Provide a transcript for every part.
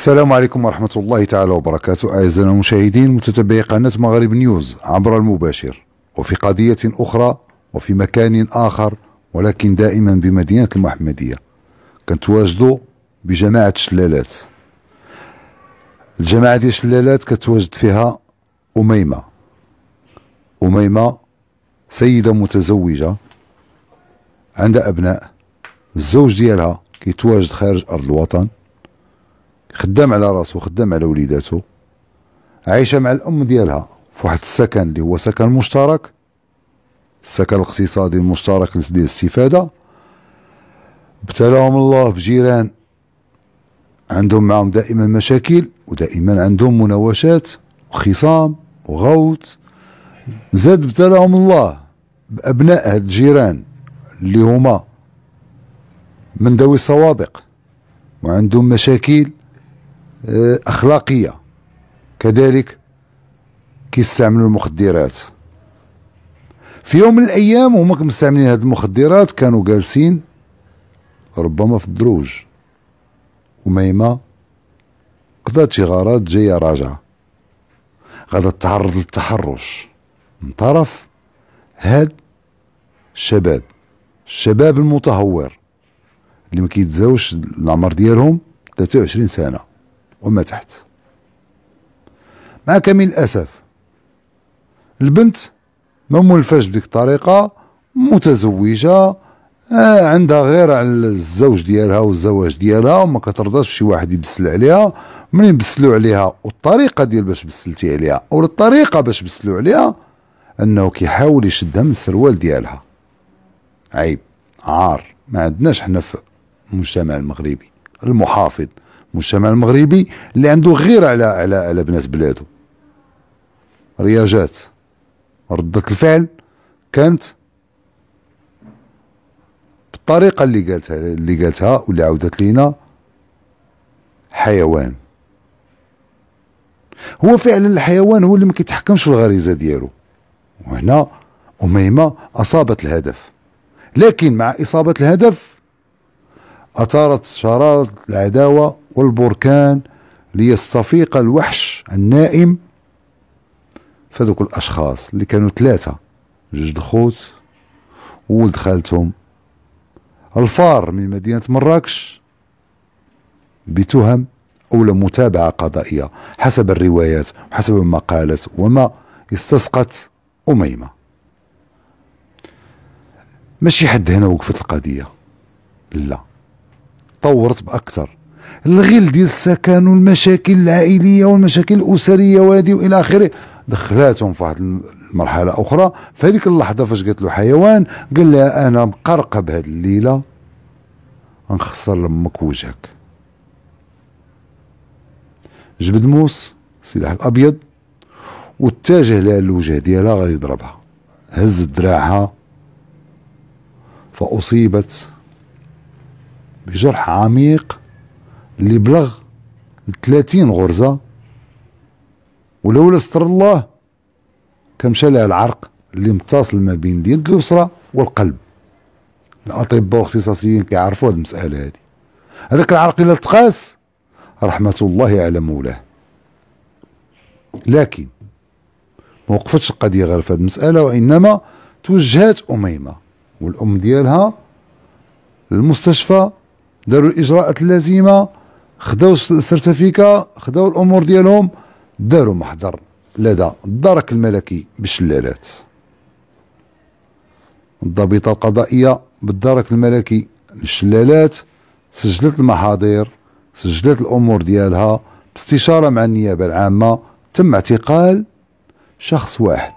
السلام عليكم ورحمة الله تعالى وبركاته أعزائنا المشاهدين متتبعي قناة مغرب نيوز عبر المباشر وفي قضية أخرى وفي مكان آخر ولكن دائما بمدينة المحمدية تواجدوا بجماعة شلالات الجماعة ديال شلالات كتواجد فيها أميمة أميمة سيدة متزوجة عندها أبناء الزوج ديالها كيتواجد خارج أرض الوطن خدام على راسو خدام على وليداتو عايشه مع الام ديالها في واحد السكن اللي هو سكن مشترك السكن الاقتصادي المشترك ديال الاستفاده ابتلاهم الله بجيران عندهم معهم دائما مشاكل ودائما عندهم مناوشات وخصام وغوت زاد ابتلاهم الله بابناء هاد الجيران اللي هما من ذوي السوابق وعندهم مشاكل آه، أخلاقية كذلك كيستعملوا المخدرات في يوم من الأيام هما مستعملين هاد المخدرات كانوا جالسين ربما في الدروج وميمة قضات شي غارات جاية راجعة غادا تعرض للتحرش من طرف هاد الشباب الشباب المتهور اللي ما كيتزاوش العمر ديالهم 23 سنه وما تحت مع كامل الأسف البنت ما مولفاش بديك الطريقة متزوجة آه عندها غير على الزوج ديالها والزواج ديالها وما كترضاش شي واحد يبسل عليها من يبسلوا عليها والطريقة ديال باش بسلتي عليها أو الطريقة باش بسلوا عليها أنه كيحاول يشدها من السروال ديالها عيب عار ما عندناش حنا في المجتمع المغربي المحافظ المجتمع المغربي اللي عنده غير على على على بنات بلاده رياجات ردة الفعل كانت بالطريقه اللي قالتها اللي قالتها واللي عودت لينا حيوان هو فعلا الحيوان هو اللي ما كيتحكمش في الغريزه ديالو وهنا اميمه اصابت الهدف لكن مع اصابه الهدف اثارت شراره العداوه والبركان ليستفيق الوحش النائم فذوك الاشخاص اللي كانوا ثلاثه جوج الخوت وولد خالتهم الفار من مدينه مراكش بتهم اولى متابعه قضائيه حسب الروايات وحسب ما قالت وما استسقت اميمه ماشي حد هنا وقفت القضيه لا طورت باكثر الغل ديال السكن والمشاكل العائليه والمشاكل الاسريه وهذه والى اخره دخلاتهم في واحد المرحله اخرى فهذيك اللحظه فاش قالت له حيوان قال لها انا مقرقب بهذه الليله نخسر لمك وجهك جبد موس السلاح الابيض واتجه لها الوجه ديالها غادي يضربها هز دراعها فاصيبت بجرح عميق اللي بلغ 30 غرزة ولولا ستر الله كان مشى لها العرق اللي متصل ما بين اليد اليسرى والقلب الاطباء الاختصاصيين كيعرفوا هذه المساله هذه هذاك العرق الا تقاس رحمه الله على مولاه لكن ما وقفتش القضيه غير في هذه المساله وانما توجهت اميمه والام ديالها للمستشفى داروا الاجراءات اللازمه خداو السيرتيفيكا خداو الامور ديالهم داروا محضر لدى الدرك الملكي بالشلالات الضابطه القضائيه بالدرك الملكي للشلالات سجلت المحاضر سجلت الامور ديالها باستشاره مع النيابه العامه تم اعتقال شخص واحد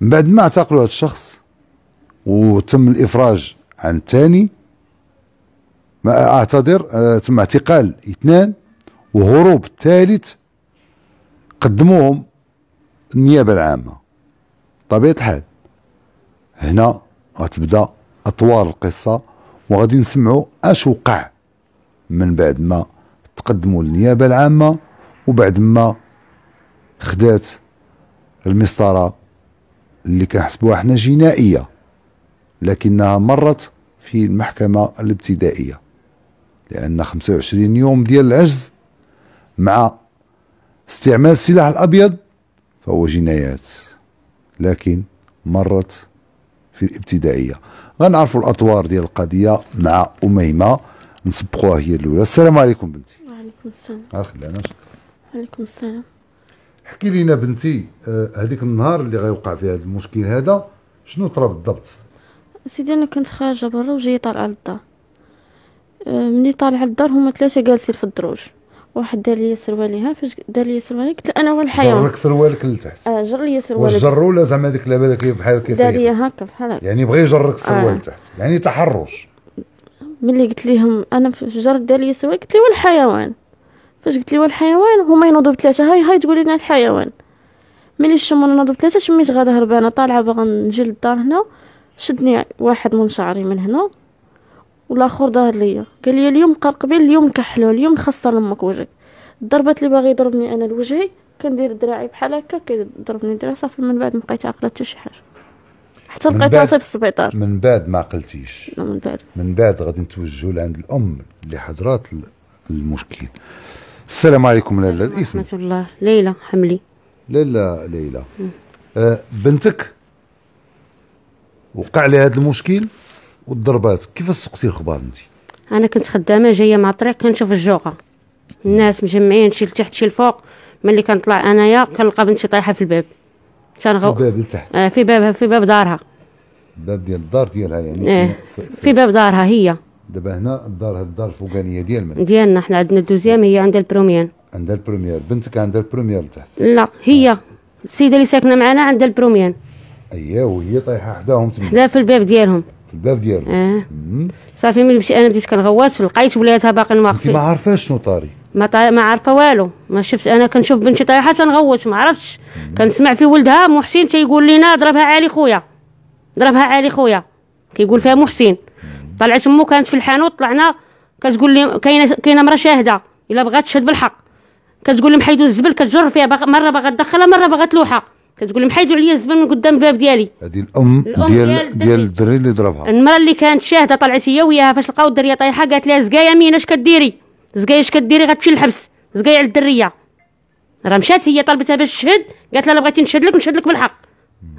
بعد ما اعتقلوا هذا الشخص وتم الافراج عن الثاني ما اعتذر آه تم اعتقال اثنان وهروب الثالث قدموهم النيابه العامه طبيعه الحال هنا غتبدا اطوار القصه وغادي نسمعوا اش وقع من بعد ما تقدموا للنيابه العامه وبعد ما خدات المسطره اللي كنحسبوها حنا جنائيه لكنها مرت في المحكمة الابتدائية لأن 25 يوم ديال العجز مع استعمال السلاح الأبيض فهو جنايات لكن مرت في الابتدائية غنعرفوا الأطوار ديال القضية مع أميمة نسبقوها هي الأولى السلام عليكم بنتي وعليكم السلام وعليكم السلام احكي لينا بنتي آه، هذيك النهار اللي غيوقع فيه هذا المشكل هذا شنو طرا بالضبط سيدي انا كنت خارجه برا وجايه طالعه للدار أه، ملي طالعه للدار هما ثلاثه جالسين في الدروج واحد دار لي سروالي ها فاش دار لي سروالي قلت له انا هو الحيوان جرك سروالك لتحت اه جر ليا سروالك جر ولا زعما هذيك اللعبه كيف بحال كيف دار لي هكا بحال هكا يعني بغى يجرك سروال آه. يعني تحرش ملي قلت لهم انا فاش جر دار لي سروال قلت له هو الحيوان فاش قلت له هو الحيوان هما ينوضوا بثلاثه هاي هاي تقول لنا الحيوان ملي الشمون نوضوا بثلاثه شميت غادا هربانه طالعه باغا نجي للدار هنا شدني واحد من شعري من هنا والاخر ظهر ليا قال لي اليوم قبل اليوم نكحلو اليوم خاصه لمك وجهك الضربات اللي باغي يضربني انا لوجهي كندير دراعي بحال هكا كيضربني دراع صافي من بعد مبقيت عاقله حتى شي حاجه حتى لقيت راسي في السبيطار من بعد ما عقلتيش من بعد من بعد غادي نتوجهوا لعند الام اللي حضرات المشكل السلام عليكم لاله الاسم الله ليلى حملي ليلى ليلى أه بنتك وقع لي هذا المشكل والضربات كيفاش سقتي الخبار انت انا كنت خدامه جايه مع الطريق كنشوف الجوقه الناس مجمعين شي لتحت شي لفوق ملي كنطلع انايا كنلقى بنتي طايحه في الباب تنغو في باب لتحت آه في بابها في باب دارها الباب ديال الدار ديالها يعني آه في, في باب دارها هي دابا هنا الدار الدار الفوقانيه ديال من ديالنا حنا عندنا الدوزيام هي عندها البروميير عندها البروميير بنتك عندها البروميير لتحت لا هي السيده اللي ساكنه معنا عندها البروميير اييه وهي طايحه حداهم تما حدا في الباب ديالهم في الباب ديالهم اه صافي ملي مشيت انا بديت كنغوت لقيت ولادها باقي ما انت ما عارفاش شنو طاري ما طا... ما عارفه والو ما شفت انا كنشوف بنتي طايحه تنغوت ما عرفتش كنسمع في ولدها محسن تيقول لينا ضربها علي خويا ضربها علي خويا كيقول فيها محسن طلعت امو كانت في الحانوت طلعنا كتقول لي كاينه كاينه مرا شاهده الا بغات تشهد بالحق كتقول لهم حيدوا الزبل كتجر فيها بغ... مره باغا تدخلها مره باغا تلوحها كتقول لهم حيدوا عليا الزبل من قدام الباب ديالي هذه الام, الأم ديال ديال, الدري اللي ضربها المراه اللي كانت شاهده طلعت هي وياها فاش لقاو الدريه طايحه قالت لها زكايا مين اش كديري زكايا اش كديري غتمشي للحبس زكايا على الدريه راه مشات هي طلبتها باش تشهد قالت لها الا بغيتي نشهد لك نشهد لك بالحق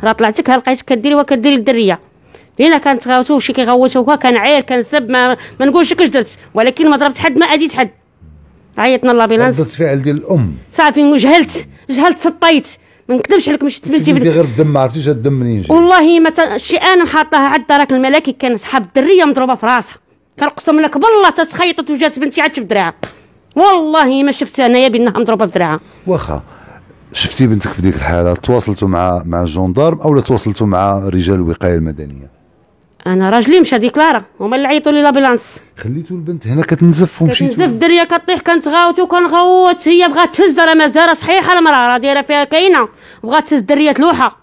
راه طلعتك ها لقيتك كديري وكديري الدريه لينا كانت غاوتو شي كيغوتو هو كان عاير كان سب ما, ما نقولش كاش درت ولكن ما ضربت حد ما اديت حد عيطنا لابيلانس ردة فعل ديال الام صافي جهلت جهلت سطيت ما نكذبش عليكم مش بنتي بال... غير الدم ما عرفتيش الدم منين جاي والله ما شي انا حاطاها على الدرك الملكي كان صحاب الدريه مضروبه في راسها كنقسم لك بالله تتخيطت وجات بنتي عاد في دراعها والله ما شفت انايا بانها مضروبه في دراعها واخا شفتي بنتك في ديك الحاله تواصلتوا مع مع الجندارم او تواصلتوا مع رجال الوقايه المدنيه انا راجلي مشى ديكلارا هما اللي عيطوا لي لابيلانس خليتو البنت هنا كتنزف ومشيتو كتنزف الدريه كطيح وكان وكنغوت هي بغات تهز راه مازال صحيحه المراه راه دايره فيها كاينه بغات تهز الدريه تلوحه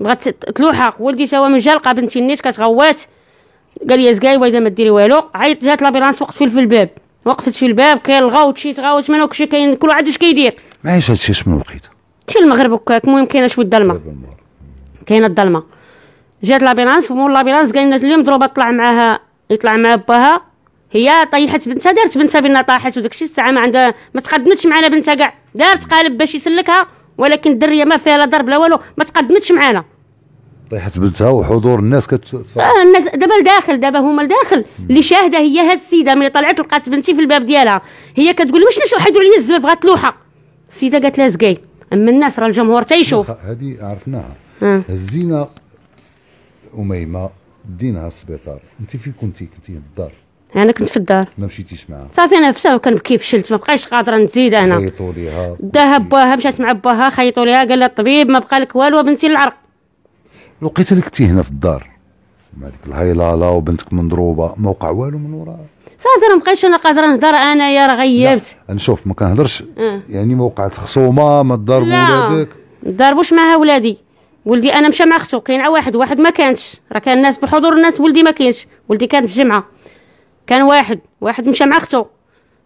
بغات تلوحه ولدي تا هو من جلقه بنتي نيت كتغوت قال لي زكاي واذا ما ديري والو عيط جات لابيلانس وقفت في الباب وقفت في الباب كاين الغوت شي تغاوت من وكشي كاين كل واحد اش كيدير معيش هادشي شمن وقيته شي المغرب هكاك المهم كاينه شويه الظلمه كاينه الظلمه جات لابيلانس مول لابيلانس قال لنا اليوم ضربة طلع معاها يطلع معاها باها هي طيحت بنتها دارت بنتها بنا طاحت وداكشي الساعه ما عندها ما تقدمتش معنا بنتها كاع دارت قالب باش يسلكها ولكن الدريه ما فيها لا ضرب لا والو ما تقدمتش معنا طيحت بنتها وحضور الناس كت اه الناس دابا لداخل دابا هما لداخل اللي شاهده هي هاد السيده ملي طلعت لقات بنتي في الباب ديالها هي كتقول واش نشوف حيدوا عليا الزبل بغات لوحه السيده قالت لها زكاي اما الناس راه الجمهور تيشوف هذه عرفناها هزينا آه. اميمه دينها السبيطار انت فين كنتي كنتي في الدار انا كنت في الدار ما مشيتيش معاها صافي انا فساو كنبكي فشلت ما بقاش قادره نزيد انا خيطوا ليها داها باها مشات مع باها خيطوا ليها قال لها الطبيب ما بقى لك والو بنتي العرق الوقيته اللي كنتي هنا في الدار مع ديك الهيلاله وبنتك مضروبه ما وقع والو من وراها صافي راه مابقيتش انا قادره نهضر انايا راه غيبت نشوف ما كنهضرش آه. يعني ما وقعت خصومه ما تضرب ولادك ما ضربوش معها ولادي ولدي انا مشى مع اختو كاين واحد واحد ما كانش راه كان الناس بحضور الناس ولدي ما كاينش ولدي كان في الجمعه كان واحد واحد مشى مع اختو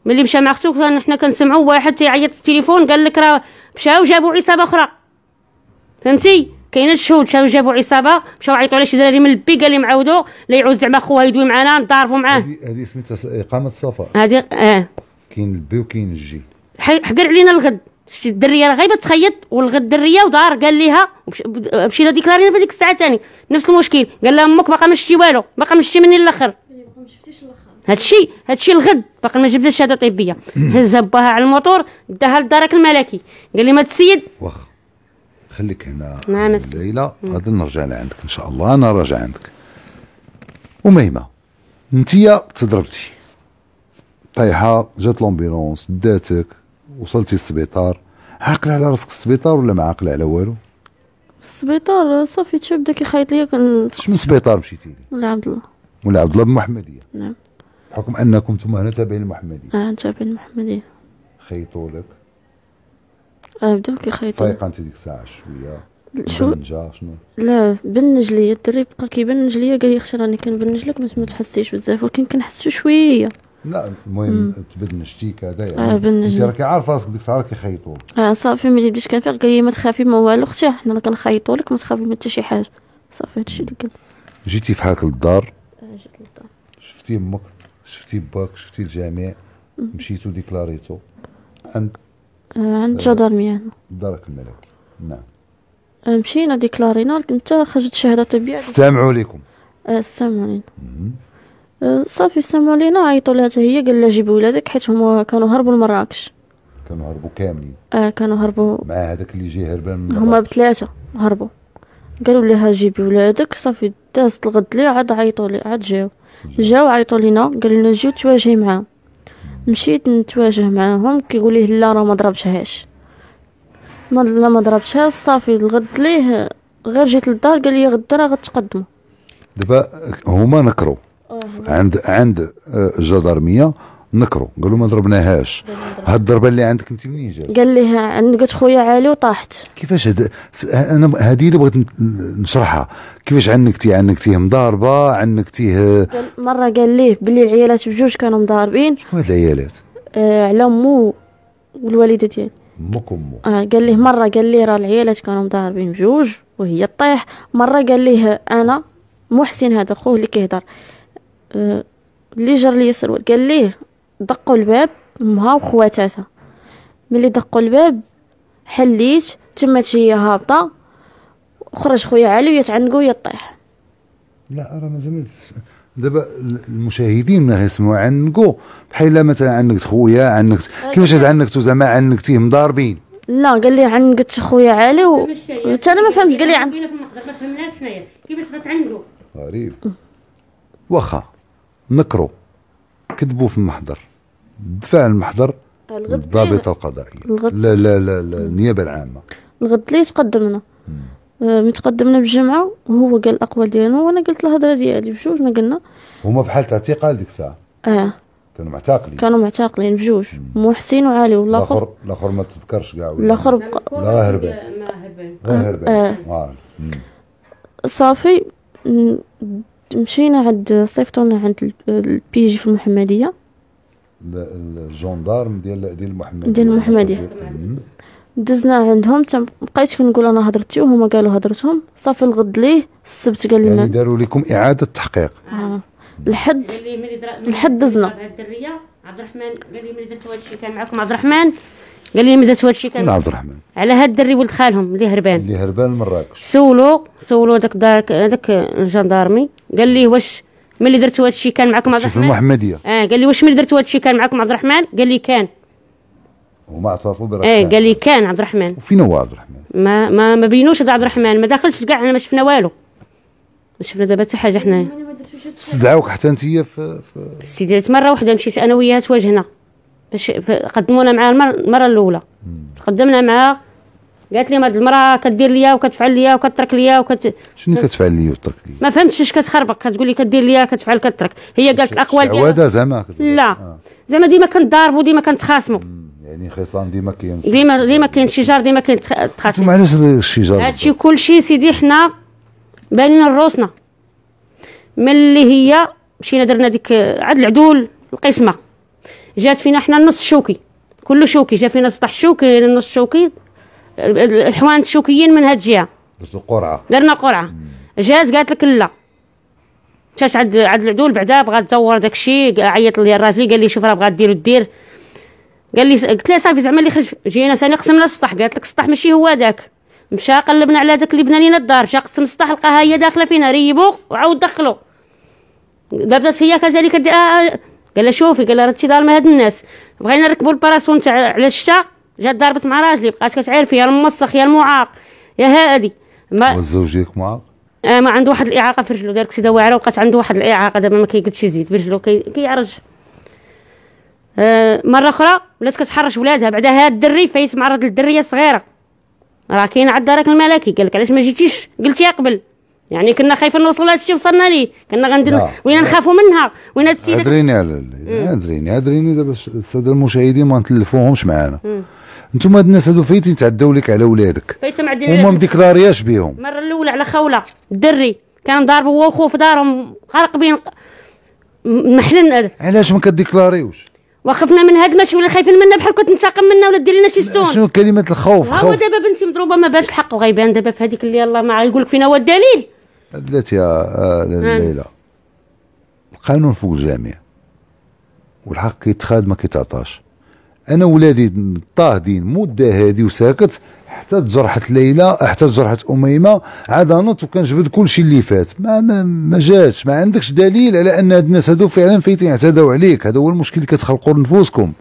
ملي مشى مع اختو كان حنا كنسمعوا واحد تيعيط في التليفون قال لك راه مشاو جابوا عصابه اخرى فهمتي كاين الشهود مشاو جابوا عصابه مشاو عيطوا على شي دراري من البي قال لي معاودوا لا يعود زعما خوها يدوي معنا نضاربوا معاه هذه سميتها اقامه السفر هذه اه كاين البي وكاين الجي حقر علينا الغد الدريه راه غايبه تخيط ولغى الدريه ودار قال ليها مشينا لارينا في ديك الساعه ثاني نفس المشكل قال لها امك باقا ما شتي والو باقا ما شتي مني الاخر هادشي هادشي الغد باقا ما جبتش الشهاده طبيه هزها باها على الموتور داها للدرك الملكي قال لي ما تسيد واخا خليك هنا نعم ليلى غادي نرجع لعندك ان شاء الله انا راجع عندك وميمه انتيا تضربتي طيحه جات لومبيلونس داتك وصلتي للسبيطار عاقله على راسك في السبيطار ولا ما عاقله على والو في السبيطار صافي تشوف بدا كيخيط ليا كن شمن سبيطار مشيتي ليه ولا عبد الله ولا عبد الله بالمحمديه نعم بحكم انكم انتم هنا تابعين المحمديه اه تابعين المحمديه خيطوا لك اه بداو كيخيطوا فايقه انت ديك الساعه شويه شو شنو لا بنج ليا الدري بقى كيبنج ليا قال لي راني كنبنج لك باش ما تحسيش بزاف ولكن كنحسو شويه لا المهم تبدل نشتيك هذا يعني آه انت راكي عارفه راسك ديك الساعه راكي خيطوا اه صافي ملي بديت كنفيق قال لي ما تخافي ما والو اختي حنا راه كنخيطوا لك ما تخافي ما حتى شي حاجه صافي هادشي اللي قال جيتي فحالك للدار آه جيت للدار شفتي امك شفتي باك شفتي الجميع مشيتو ديكلاريتو عند آه عند آه، ميان دارك الملكي نعم آه مشينا ديكلارينا لكن انت خرجت شهاده طبيه استمعوا لكم آه، استمعوا لكم صافي سمعوا لينا عيطوا لها هي قال لها جيبوا ولادك حيت هما كانوا هربوا لمراكش كانوا هربوا كاملين اه كانوا هربوا مع هذاك اللي جاي هربان من هما بثلاثه هربوا قالوا لها جيبي ولادك صافي دازت الغد لي عاد عيطوا لي عاد جاو جاو عيطوا لينا قالوا لنا جيو تواجهي معاهم مشيت نتواجه معاهم كيقول ليه لا راه ما ضربتهاش ما لا ما ضربتهاش صافي الغد ليه غير جيت للدار قال لي غدا راه غتقدموا دابا هما نكروا عند عند آه، الجدرميه نكرو قالوا ما ضربناهاش هاد الضربه اللي عندك انت منين جات قال لي عند قلت خويا علي وطاحت كيفاش هاد انا هذه اللي بغيت نشرحها كيفاش عنكتيه عنكتيه مضاربه عنكتيه مره قال ليه بلي العيالات بجوج كانوا مضاربين شكون هاد العيالات آه على مو والوالده ديالي امك وامو اه قال ليه مره قال ليه راه العيالات كانوا مضاربين بجوج وهي طيح مره قال ليه انا محسن هذا خوه اللي كيهضر اللي جر ليا سروال قال ليه دقوا الباب مها وخواتاتها ملي دقوا الباب حليت تما هي هابطه وخرج خويا علي ويا ويطيح لا راه مازال دابا المشاهدين ما غيسمعوا عنكو بحال مثلا عنقت خويا عنقت كيفاش هاد عنقتو زعما عنقتيه مضاربين لا قال لي عنقت خويا علي و حتى انا ما فهمتش قال لي عن كيفاش غتعنقوا غريب واخا نكرو كذبوا في المحضر دفع المحضر الضابطة القضائية الغد... لا لا لا, النيابة العامة الغد اللي تقدمنا ملي آه، تقدمنا بالجمعة وهو قال الأقوال ديالو وأنا قلت الهضرة ديالي بجوج ما قلنا هما بحال اعتقال ديك الساعة اه كانوا معتقلين كانوا معتقلين بجوج محسن وعلي والاخر الاخر ما تذكرش كاع الاخر بقى لا هربان غير هربان آه. آه. صافي مشينا عند صيفطونا عند البي جي في المحمديه الجندارم ديال ديال المحمديه ديال المحمديه دزنا عندهم تم بقيت كنقول انا هضرتي وهما قالوا هضرتهم صافي الغد ليه السبت قال لنا يعني داروا لكم اعاده تحقيق آه. الحد الحد دزنا عبد الرحمن قال لي ملي هذا هادشي كان معكم عبد الرحمن قال لي مزات هادشي كان نعم، عبد الرحمن على هاد الدري ولد خالهم اللي هربان اللي هربان مراكش سولو سولو داك داك داك الجندارمي قال لي واش ملي درتوا هادشي كان معكم عبد الرحمن في المحمديه اه قال لي واش ملي درتوا هادشي كان معكم عبد الرحمن قال لي كان وما اعترفوا براسه اه قال لي كان عبد الرحمن وفين هو عبد الرحمن ما ما ما بينوش هذا عبد الرحمن ما دخلش كاع انا ما شفنا والو ما شفنا دابا حتى حاجه حنايا استدعوك حتى انت في, في... سيدي مره واحده مشيت انا وياها تواجهنا باش قدمونا مع المره الاولى تقدمنا مع قالت لي هاد المراه كدير ليا وكتفعل ليا وكترك ليا وكت شنو كتفعل ليا وترك ليا ما فهمتش اش كتخربق كتقول لي كدير ليا كتفعل كترك هي قالت الاقوال ديالها عواده زعما لا آه. زعما ديما كنضاربوا ديما كنتخاصموا يعني خصام ديما كاين ديما ديما كاين شجار ديما كاين تخاصم انتم علاش الشجار هادشي كلشي سيدي حنا بانين روسنا ملي هي مشينا درنا ديك عاد العدول القسمه جات فينا احنا النص شوكي كله شوكي جا فينا سطح شوكي النص شوكي الحوانت شوكيين من هاد الجهه درتو قرعه درنا قرعه جات قالت لك لا مشات عند عند العدول بعدا بغا تزور داك الشيء عيط لي الراجل قال لي شوف راه بغا دير ودير قال لي قلت لها صافي زعما اللي خرج جينا ثاني قسمنا السطح قالت لك السطح ماشي هو داك مشى قلبنا على داك اللي بنا لينا الدار جا قسم السطح لقاها هي داخله فينا ريبو وعاود دخلو دابت هي كذلك آه، آه، قال لها شوفي قال لها راه تيضارمي هاد الناس بغينا نركبوا الباراسون تاع على الشتا جات ضربت مع راجلي بقات كتعرفي يا الموسخ يا المعاق يا هادي ما الزوج ديالك معاق آه ما عنده واحد الاعاقه في رجلو دارك سيده واعره وبقات عنده واحد الاعاقه دابا ما كيقدش يزيد برجلو كيعرج كي آه مره اخرى ولات كتحرش ولادها بعدا هاد الدري فايت معرض للدريه صغيره راه كاين عند الدرك الملكي قالك علاش ما جيتيش قلتي قبل يعني كنا خايفين نوصلوا لهذا الشيء وصلنا ليه كنا غندير وين نخافوا منها وين هاد السيده ادريني على ادريني ادريني دابا الساده المشاهدين ما نتلفوهمش معانا انتم هاد الناس هادو فايتين تعداو لك على ولادك وما مديكلارياش بهم المره الاولى على خوله الدري كان ضارب هو وخوه في دارهم بين محلن علاش ما كديكلاريوش وخفنا من هاد ماشي ولا خايفين منا بحال كنت ننتقم منا ولا دير لنا شي ستون شنو كلمه الخوف هو دابا بنتي مضروبه ما بانش الحق وغيبان دابا في هذيك اللي الله ما يقول لك فينا هو الدليل بلاتي آه، ليلى القانون فوق الجميع والحق كيتخاد ما كيتعطاش انا ولادي طاهدين مده هادي وساكت حتى تجرحت ليلى حتى تجرحت اميمه عاد نط وكنجبد كل شيء اللي فات ما ما, ما جاتش ما عندكش دليل على ان هاد الناس هادو فعلا فايتين اعتداو عليك هذا هو المشكل اللي كتخلقوا لنفوسكم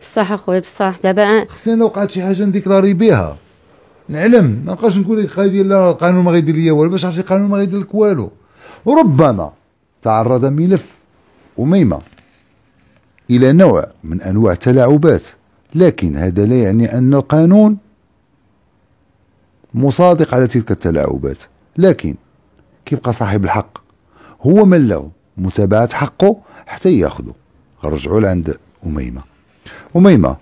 بصح اخويا بصح دابا خصني وقعت شي حاجه نديكلاري بها نعلم ما نبقاش نقول لك غادي لا القانون ما غيدير ليا والو باش عرفتي القانون ما غيدير لك والو ربما تعرض ملف أميمة إلى نوع من أنواع التلاعبات لكن هذا لا يعني أن القانون مصادق على تلك التلاعبات لكن كيبقى صاحب الحق هو من له متابعة حقه حتى ياخذه غنرجعوا لعند أميمة أميمة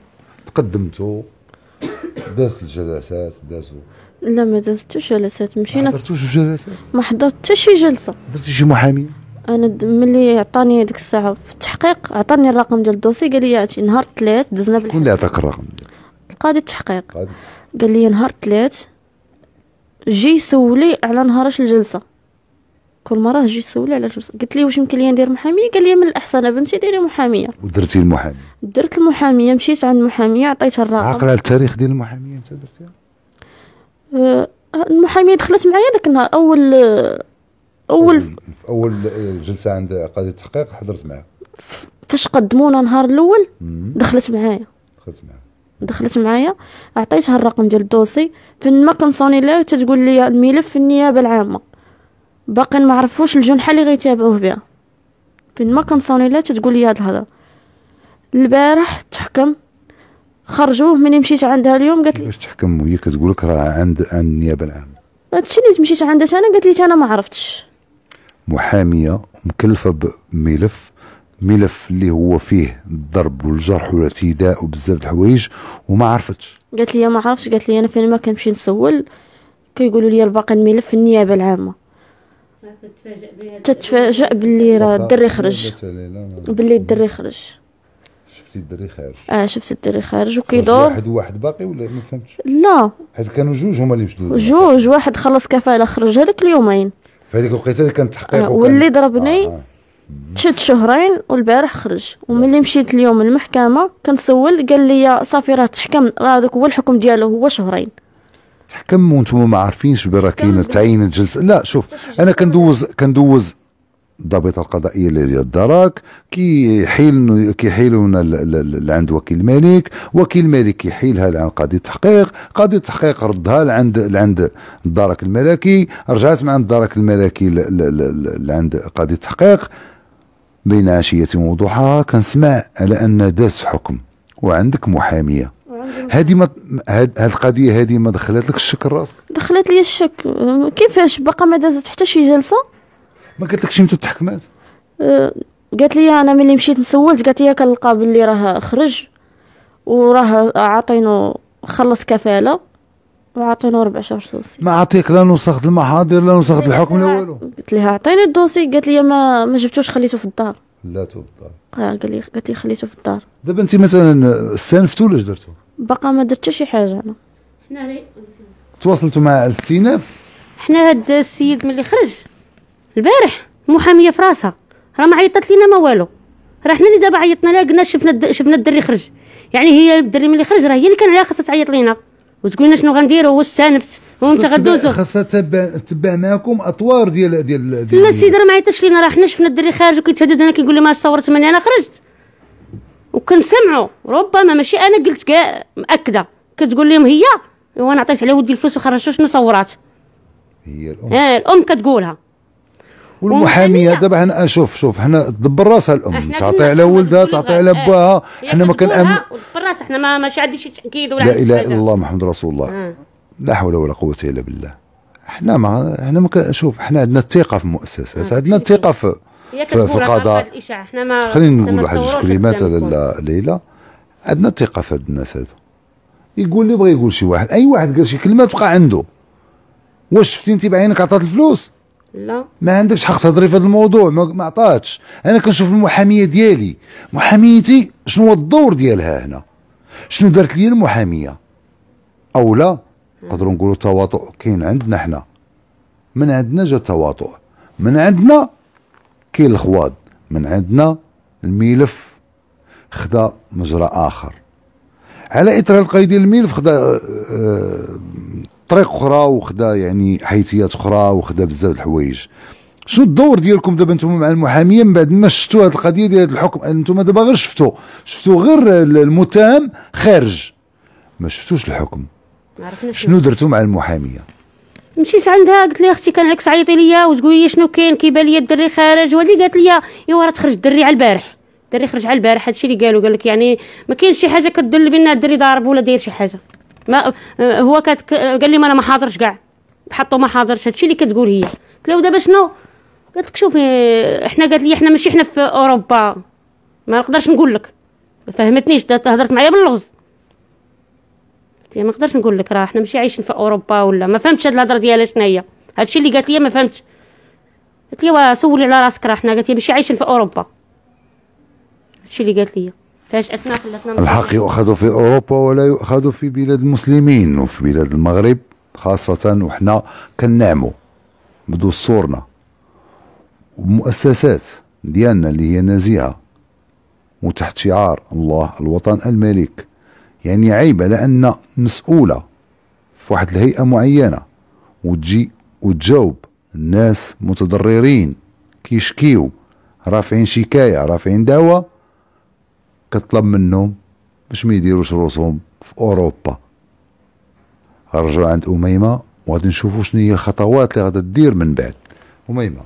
تقدمتوا دازت الجلسات دازوا لا ما دازتوش جلسات مشينا ما حضرتوش جلسات ما حضرت حتى شي جلسه درتي شي محامي انا ملي عطاني ديك الساعه في التحقيق عطاني الرقم ديال الدوسي قال لي عرفتي نهار الثلاث دزنا بالحق شكون اللي عطاك الرقم قاضي التحقيق قال لي نهار الثلاث جي سولي على نهار الجلسه كل مره جيت سول على جوج قلت لي واش يمكن لي ندير محاميه قال لي من الاحسن بنتي ديري محاميه ودرتي المحاميه درت المحاميه مشيت عند المحاميه عطيتها الرقم عاقله التاريخ ديال المحاميه انت درتيها أه، المحاميه دخلت معايا ذاك النهار اول اول في اول جلسه عند قاضي التحقيق حضرت معاه فاش قدمونا نهار الاول دخلت معايا دخلت معايا دخلت معايا عطيتها الرقم ديال الدوسي فين ما كنصوني لا تتقول لي الملف النيابه العامه باقي ما عرفوش الجنحه اللي غيتابعوه بها فين ما كنصوني لا تتقول لي هاد الهضره البارح تحكم خرجوه ملي مشيت عندها اليوم قالت لي باش تحكم وهي كتقول لك راه عند النيابه العامه هادشي اللي مشيت عندها انا قالت لي انا ما عرفتش محاميه مكلفه بملف ملف اللي هو فيه الضرب والجرح والاعتداء وبزاف د الحوايج وما عرفتش قالت لي ما عرفتش قالت لي انا فين ما كنمشي نسول كيقولوا لي باقي الملف في النيابه العامه تتفاجئ باللي راه الدري خرج باللي الدري خرج شفتي الدري خارج اه شفت الدري خارج وكيدور واحد واحد باقي ولا ما فهمتش لا حيت كانوا جوج هما اللي مشدودين جوج واحد خلص كفاله خرج هذاك اليومين في هذيك الوقيته اللي كان تحقيق آه واللي ضربني آه،, آه. شد شهرين والبارح خرج وملي مشيت اليوم المحكمه كنسول قال لي صافي راه تحكم راه هذاك هو الحكم ديالو هو شهرين تحكم وانتم ما عارفينش برا كاين تعيين الجلسه لا شوف انا كندوز كندوز الضابطه القضائيه اللي الدراك كيحيل كيحيلونا لعند وكيل الملك وكيل الملك كيحيلها لعند قاضي التحقيق قاضي التحقيق ردها لعند لعند الدرك الملكي رجعت مع الدرك الملكي لعند قاضي التحقيق بين عشيه وضحاها كنسمع على ان داس حكم وعندك محاميه هذه ما هاد القضيه هذه ما دخلت لك الشك راسك دخلت لي الشك كيفاش باقا ما دازت حتى شي جلسه ما قالت لكش انت تحكمات أه قالت لي انا ملي مشيت نسولت قالت لي كنلقى باللي راه خرج وراه عاطينو خلص كفاله وعاطينو ربع شهر سوسي ما عطيك لا نسخ المحاضر لا نسخ الحكم لا والو قلت لها عطيني الدوسي قالت لي ما ما جبتوش خليته في الدار لا في الدار قال لي قالت لي خليته في الدار دابا انت مثلا استنفتو ولا درتو باقا ما درت حتى شي حاجه انا حنا تواصلتوا مع الاستئناف حنا هاد السيد ملي خرج البارح المحاميه في راسها راه ما عيطت لينا ما والو راه حنا اللي دابا عيطنا لها قلنا شفنا الد... شفنا الدري خرج يعني هي الدري ملي خرج راه هي اللي كان عليها خاصها تعيط لينا وتقول لنا شنو غنديروا واش استانفت وانت غدوزو خاصها تبع معاكم اطوار ديال ديال, ديال لا السيد راه ما عيطش لينا راه حنا شفنا الدري خارج وكيتهدد انا كيقول لي ما صورت مني انا خرجت وكنسمعوا ربما ماشي انا قلت كاع مأكده كتقول لهم هي إيه، وانا عطيت على ودي الفلوس وخرجت شنو صورات هي الام اه الام كتقولها والمحاميه دابا حنا شوف شوف حنا دبر راسها الام تعطي على ولدها تعطي على إيه، باها حنا ما كنأمن دبر راسها حنا ما ماشي عندي شي تاكيد ولا لا اله الا الله محمد رسول الله آه. لا حول ولا قوه الا بالله حنا ما حنا ما شوف حنا عندنا الثقه في المؤسسات آه، عندنا الثقه في هي في القضاء خلينا نقول واحد جوج كلمات على ليلى عندنا الثقه في هاد الناس هادو يقول اللي بغى يقول شي واحد اي واحد قال شي كلمه تبقى عنده واش شفتي انت بعينك عطات الفلوس لا ما عندكش حق تهضري في هذا الموضوع ما عطاتش انا كنشوف المحاميه ديالي محاميتي شنو هو الدور ديالها هنا شنو دارت لي المحاميه او لا نقدروا نقولوا التواطؤ كاين عندنا حنا من عندنا جا التواطؤ من عندنا كاين الخواض من عندنا الملف خدا مجرى اخر على اثر القيد الملف خدا آه، آه، طريق اخرى وخدا يعني حيثيات اخرى وخدا بزاف الحوايج شنو الدور ديالكم دابا انتم مع المحاميه من بعد ما شفتوا هذه القضيه ديال الحكم انتم آه، دابا غير شفتوا شفتوا غير المتهم خارج ما شفتوش الحكم شنو درتوا مع المحاميه مشيت عندها قلت لها اختي كان عليك تعيطي ليا وتقولي لي شنو كاين كيبان ليا الدري خارج وهادي قالت لي ايوا راه تخرج الدري على البارح الدري خرج على البارح هادشي اللي قالوا قال لك يعني ما كاينش شي حاجه كدل بان الدري ضارب ولا داير شي حاجه ما هو كات قال لي ما انا ما حاضرش كاع تحطوا ما حاضرش هادشي اللي كتقول هي قلت له دابا شنو قالت لك شوفي احنا قالت لي احنا ماشي احنا في اوروبا ما نقدرش نقول لك فهمتنيش هضرت معايا باللغز يعني ما نقدرش نقول لك راه حنا ماشي عايشين في اوروبا ولا ما فهمتش هاد الهضره ديالها شنو هي هادشي اللي قالت لي ما فهمتش قالت لي سولي على راسك راه حنا قالت لي ماشي عايشين في اوروبا هادشي اللي قالت لي اتنا خلاتنا الحق يؤخذ في اوروبا ولا يؤخذ في بلاد المسلمين وفي بلاد المغرب خاصه وحنا كنعموا بدستورنا ومؤسسات ديالنا اللي هي نزيهه وتحت شعار الله الوطن الملك يعني عيبة لأن مسؤولة في واحد الهيئة معينة وتجي وتجاوب الناس متضررين كيشكيو رافعين شكاية رافعين دعوة كطلب منهم باش ما يديروش روسهم في أوروبا غنرجعو عند أميمة وغادي نشوفو شنو هي الخطوات اللي غادا دير من بعد أميمة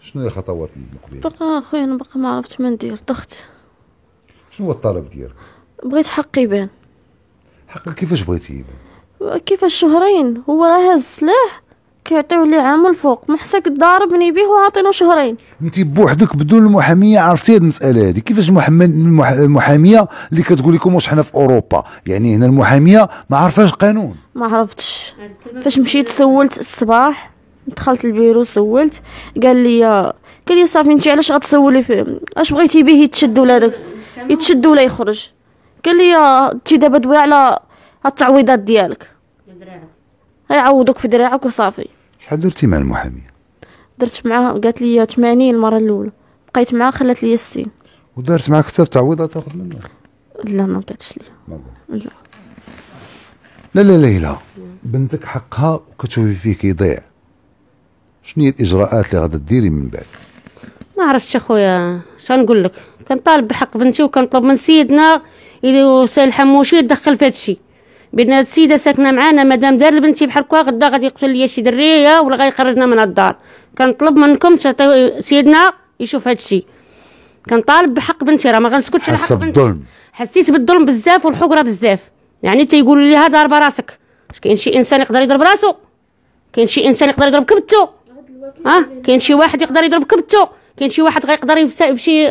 شنو هي الخطوات المقبلة بقى أخويا أنا بقى ما عرفت ما ندير ضغط شنو هو الطلب ديالك بغيت حقي يبان حقا كيفاش بغيتي كيفاش شهرين هو راه هاز السلاح كيعطيو لي عام الفوق محسك ضاربني به وعاطينو شهرين انت بوحدك بدون المحاميه عرفتي هاد المساله هادي كيفاش المحاميه اللي كتقول لكم واش حنا في اوروبا يعني هنا المحاميه ما عرفاش القانون ما عرفتش فاش مشيت سولت الصباح دخلت البيرو سولت قال لي قال لي صافي انت علاش غتسولي اش بغيتي به يتشد ولا يتشد ولا يخرج قال لي انت آه، دابا دوي على التعويضات ديالك دراعك يعوضوك في دراعك وصافي شحال درتي مع المحاميه درت معاها قالت لي 80 المره الاولى بقيت معاها خلات لي 60 ودارت معاك حتى التعويضه تاخذ منها لا ما بقاتش لي لا لا لا ليلى بنتك حقها وكتشوفي فيه كيضيع شنو هي الاجراءات اللي غادي ديري من بعد ما عرفتش اخويا شنو نقول لك كنطالب بحق بنتي وكنطلب من سيدنا سال حموشي دخل في هادشي بان هاد السيده ساكنه معانا مادام دار لبنتي بحال هكا غدا غادي يقتل ليا شي دريه ولا غيخرجنا من الدار كنطلب منكم تعطيو سيدنا يشوف هادشي كنطالب بحق بنتي راه ما غنسكتش على حق بنتي حسيت بالظلم بزاف والحقره بزاف يعني تيقولوا لي ضرب راسك واش كاين شي انسان يقدر يضرب راسو كاين شي انسان يقدر يضرب كبتو اه كاين شي واحد يقدر يضرب كبتو كاين شي واحد غيقدر يمشي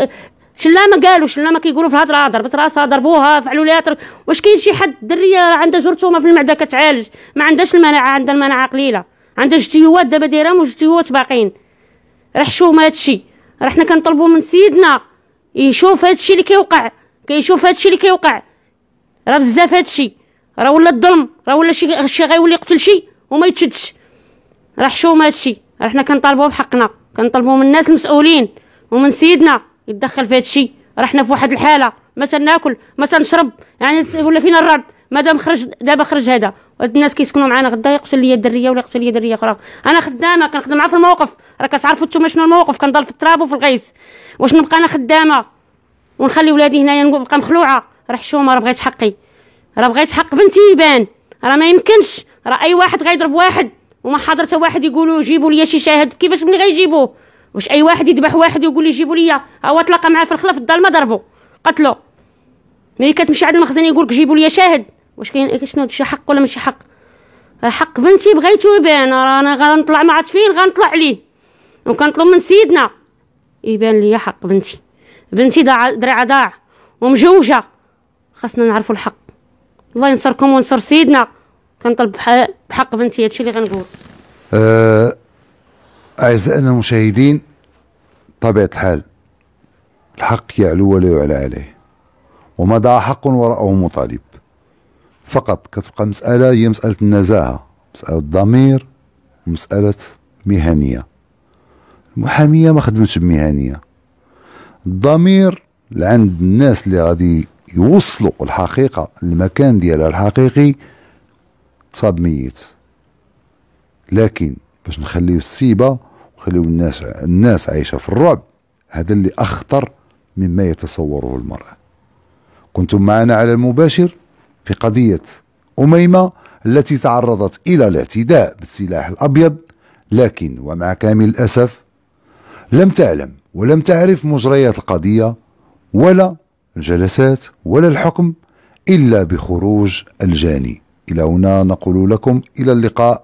شلا ما قالوا شلا ما كيقولوا في الهضره ضربت راسها ضربوها فعلوا ليها ترك واش كاين شي حد دريه عندها جرثومه في المعده كتعالج ما عندهاش المناعه عندها المناعه قليله عندها جتيوات دابا دايرهم وجتيوات باقيين راه حشومه هادشي راه حنا كنطلبوا من سيدنا يشوف هادشي اللي كيوقع كيشوف هادشي اللي كيوقع راه بزاف هادشي راه ولا الظلم راه ولا شي شي غيولي يقتل شي وما يتشدش راه حشومه هادشي راه حنا كنطالبوا بحقنا كنطلبوا من الناس المسؤولين ومن سيدنا يتدخل في هادشي راه حنا في واحد الحاله ما تناكل ما تنشرب يعني ولا فينا الرد مادام خرج دابا خرج هذا الناس كيسكنوا معنا غدا يقتل لي الدريه ولا يقتل لي دريه اخرى انا خدامه كنخدم معاه في الموقف راه كتعرفوا نتوما شنو الموقف كنضل في التراب وفي الغيس واش نبقى انا خدامه ونخلي ولادي هنايا نبقى مخلوعه راه حشومه راه بغيت حقي راه بغيت حق بنتي يبان راه ما يمكنش راه اي واحد غيضرب واحد وما حاضر حتى واحد يقولوا جيبوا لي شي شاهد كيفاش ملي غيجيبوه واش اي واحد يذبح واحد ويقول لي جيبوا لي هو تلاقى معاه في الخلا في الظلمه ضربو قتلو ملي كتمشي عند المخزن يقول لك جيبوا لي شاهد واش كاين إيه، شنو شي حق ولا ماشي حق أه، حق بنتي بغيتو يبان أه، رانا غنطلع ما عرفت فين غنطلع عليه وكنطلب من سيدنا يبان لي حق بنتي بنتي ضاع درع ضاع ومجوجه خاصنا نعرفوا الحق الله ينصركم وينصر سيدنا كنطلب بحق بنتي هادشي اللي غنقول أه، أعزائنا المشاهدين طبيعة الحال الحق يعلو ولا يعلى عليه وما دعا حق وراءه مطالب فقط كتبقى مسألة هي مسألة النزاهة مسألة الضمير ومسألة مهنية المحامية ما خدمتش بمهنية الضمير عند الناس اللي غادي يوصلوا الحقيقة المكان ديالها الحقيقي تصاب ميت لكن باش نخليو السيبه ونخليو الناس الناس عايشه في الرعب هذا اللي اخطر مما يتصوره المراه كنتم معنا على المباشر في قضيه اميمه التي تعرضت الى الاعتداء بالسلاح الابيض لكن ومع كامل الاسف لم تعلم ولم تعرف مجريات القضيه ولا الجلسات ولا الحكم الا بخروج الجاني الى هنا نقول لكم الى اللقاء